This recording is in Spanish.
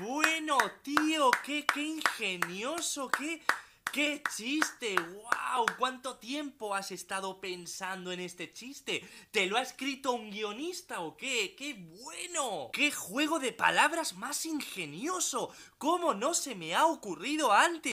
bueno, tío! ¡Qué, qué ingenioso! ¡Qué, ¡Qué chiste! ¡Wow! ¿Cuánto tiempo has estado pensando en este chiste? ¿Te lo ha escrito un guionista o qué? ¡Qué bueno! ¡Qué juego de palabras más ingenioso! ¿Cómo no se me ha ocurrido antes?